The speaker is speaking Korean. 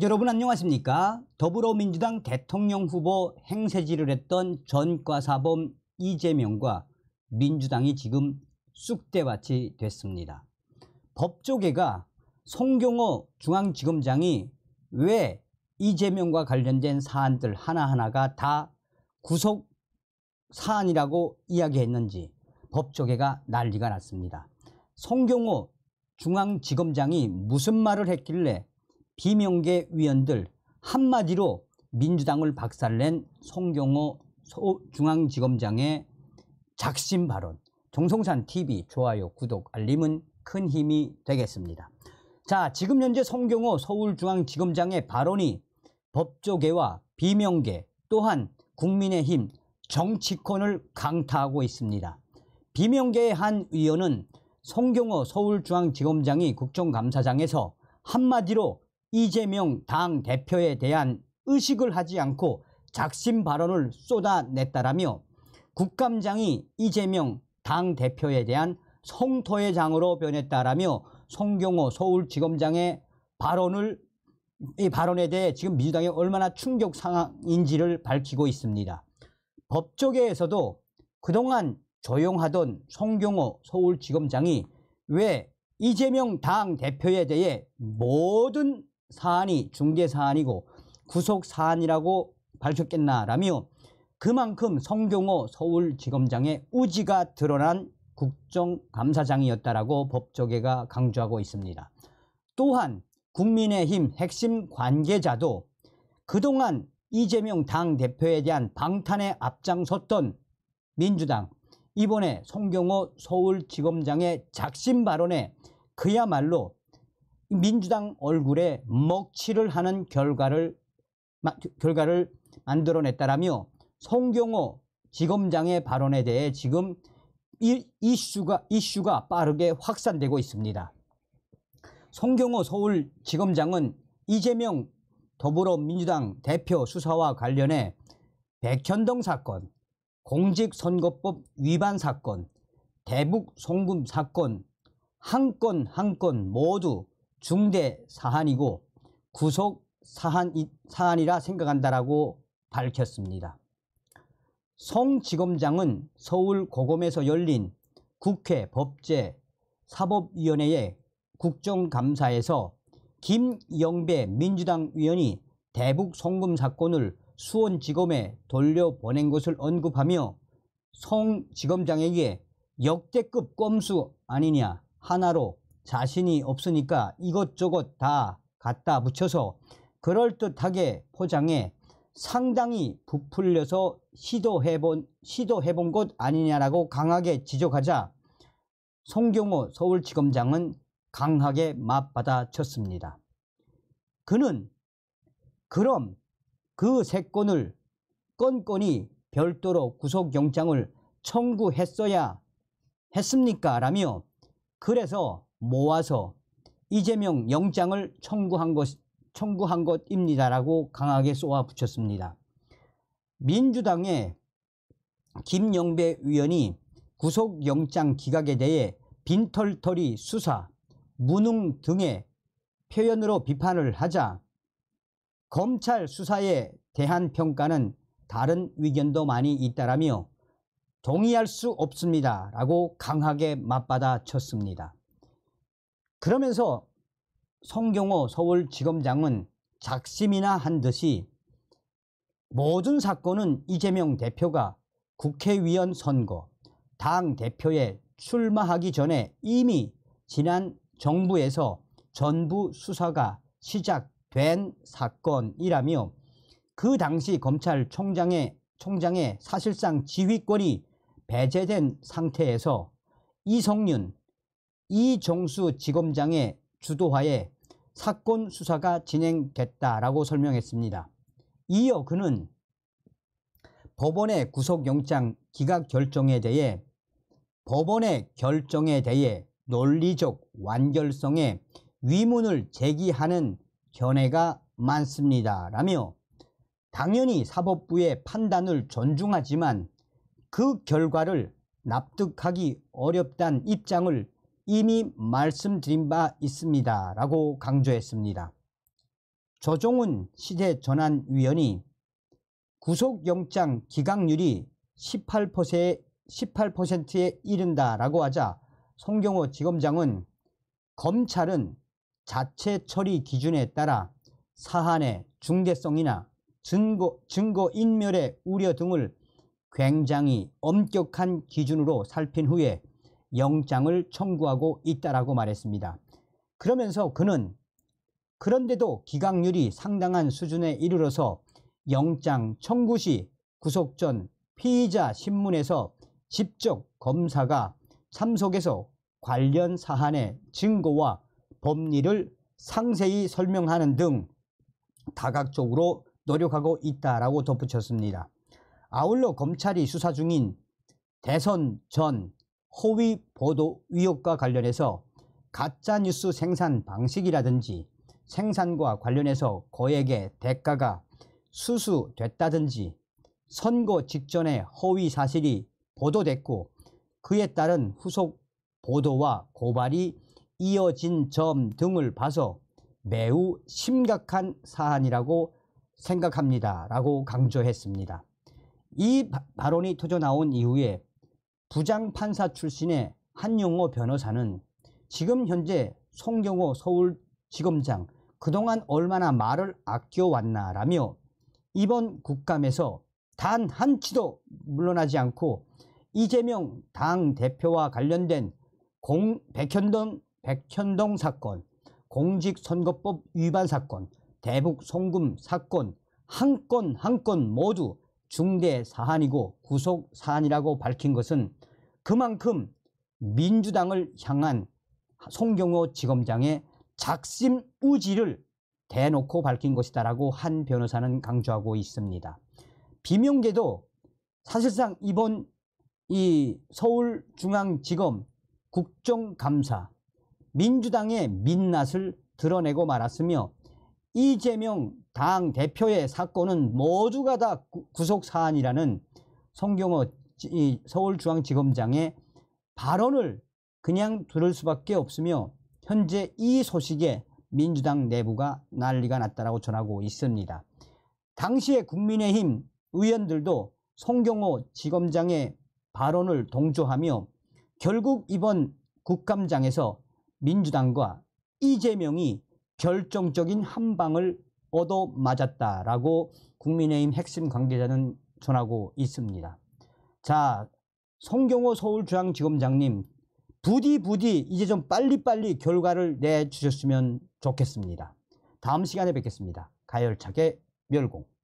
여러분 안녕하십니까 더불어민주당 대통령 후보 행세질을 했던 전과사범 이재명과 민주당이 지금 쑥대밭이 됐습니다 법조계가 송경호 중앙지검장이 왜 이재명과 관련된 사안들 하나하나가 다 구속 사안이라고 이야기했는지 법조계가 난리가 났습니다. 송경호 중앙지검장이 무슨 말을 했길래 비명계 위원들 한마디로 민주당을 박살낸 송경호 중앙지검장의 작심 발언 정성산 TV 좋아요 구독 알림은 큰 힘이 되겠습니다 자 지금 현재 송경호 서울중앙지검장의 발언이 법조계와 비명계 또한 국민의힘 정치권을 강타하고 있습니다 비명계의 한 의원은 송경호 서울중앙지검장이 국정감사장에서 한마디로 이재명 당 대표에 대한 의식을 하지 않고 작심 발언을 쏟아냈다라며 국감장이 이재명 당 대표에 대한 성토의 장으로 변했다라며 송경호 서울지검장의 발언을 이 발언에 대해 지금 민주당이 얼마나 충격 상황인지를 밝히고 있습니다. 법조계에서도 그동안 조용하던 송경호 서울지검장이 왜 이재명 당 대표에 대해 모든 사안이 중재 사안이고 구속 사안이라고 밝혔겠나라며 그만큼 성경호 서울지검장의 우지가 드러난 국정감사장이었다라고 법조계가 강조하고 있습니다. 또한 국민의힘 핵심 관계자도 그동안 이재명 당대표에 대한 방탄에 앞장섰던 민주당 이번에 송경호 서울지검장의 작심 발언에 그야말로 민주당 얼굴에 먹칠을 하는 결과를 결과를 만들어냈다라며 송경호 지검장의 발언에 대해 지금 이슈가 이슈가 빠르게 확산되고 있습니다. 송경호 서울지검장은 이재명 더불어민주당 대표 수사와 관련해 백현동 사건, 공직선거법 위반 사건, 대북 송금 사건 한 건 한 건 모두 중대 사안이고 구속 사안, 사안이라 생각한다라고 밝혔습니다. 송지검장은 서울 고검에서 열린 국회 법제 사법위원회의 국정감사에서 김영배 민주당 의원이 대북 송금 사건을 수원지검에 돌려보낸 것을 언급하며 송 지검장에게 역대급 꼼수 아니냐 하나로 자신이 없으니까 이것저것 다 갖다 붙여서 그럴듯하게 포장해 상당히 부풀려서 시도해본, 시도해본 것 아니냐라고 강하게 지적하자 송경호 서울지검장은 강하게 맞받아 쳤습니다. 그는 그럼 그세 건을 건건이 별도로 구속영장을 청구했어야 했습니까? 라며 그래서 모아서 이재명 영장을 청구한 것, 청구한 것입니다라고 강하게 쏘아 붙였습니다. 민주당의 김영배 의원이 구속영장 기각에 대해 빈털터리 수사, 무능 등의 표현으로 비판을 하자 검찰 수사에 대한 평가는 다른 의견도 많이 있다라며 동의할 수 없습니다 라고 강하게 맞받아 쳤습니다. 그러면서 성경호 서울지검장은 작심이나 한 듯이 모든 사건은 이재명 대표가 국회의원 선거, 당 대표에 출마하기 전에 이미 지난 정부에서 전부 수사가 시작된 사건이라며 그 당시 검찰총장의 총장의 사실상 지휘권이 배제된 상태에서 이성윤, 이정수 지검장의 주도하에 사건 수사가 진행됐다라고 설명했습니다. 이어 그는 법원의 구속영장 기각 결정에 대해 법원의 결정에 대해 논리적 완결성에 위문을 제기하는 견해가 많습니다. 라며 당연히 사법부의 판단을 존중하지만 그 결과를 납득하기 어렵다는 입장을 이미 말씀드린 바 있습니다. 라고 강조했습니다. 조종훈 시대전환위원이 구속영장 기각률이 18%에, 이른다라고 하자 송경호 지검장은 검찰은 자체 처리 기준에 따라 사안의 중대성이나 증거, 증거인멸의 우려 등을 굉장히 엄격한 기준으로 살핀 후에 영장을 청구하고 있다라고 말했습니다. 그러면서 그는 그런데도 기각률이 상당한 수준에 이르러서 영장 청구 시 구속 전 피의자 신문에서 직접 검사가 참석해서 관련 사안의 증거와 법리를 상세히 설명하는 등 다각적으로 노력하고 있다라고 덧붙였습니다. 아울러 검찰이 수사 중인 대선 전 허위 보도 의혹과 관련해서 가짜뉴스 생산 방식이라든지 생산과 관련해서 거액의 대가가 수수됐다든지 선거 직전에 허위 사실이 보도됐고 그에 따른 후속 보도와 고발이 이어진 점 등을 봐서 매우 심각한 사안이라고 생각합니다. 라고 강조했습니다. 이 발언이 터져 나온 이후에 부장판사 출신의 한용호 변호사는 지금 현재 송경호 서울지검장 그동안 얼마나 말을 아껴왔나라며 이번 국감에서 단 한치도 물러나지 않고 이재명 당대표와 관련된 공, 백현동, 백현동 사건, 공직선거법 위반 사건, 대북 송금 사건 한 건 한 건 모두 중대 사안이고 구속 사안이라고 밝힌 것은 그만큼 민주당을 향한 송경호 지검장의 작심 우지를 대놓고 밝힌 것이다라고 한 변호사는 강조하고 있습니다. 비명계도 사실상 이번 이 서울중앙지검 국정감사 민주당의 민낯을 드러내고 말았으며 이재명 당 대표의 사건은 모두가 다 구속 사안이라는 성경호 서울중앙지검장의 발언을 그냥 들을 수밖에 없으며 현재 이 소식에 민주당 내부가 난리가 났다라고 전하고 있습니다. 당시의 국민의힘 의원들도 송경호 지검장의 발언을 동조하며 결국 이번 국감장에서 민주당과 이재명이 결정적인 한 방을 얻어 맞았다라고 국민의힘 핵심 관계자는 전하고 있습니다. 자, 송경호 서울중앙지검장님 부디 부디 이제 좀 빨리빨리 결과를 내주셨으면 좋겠습니다. 다음 시간에 뵙겠습니다. 가열차게 멸공.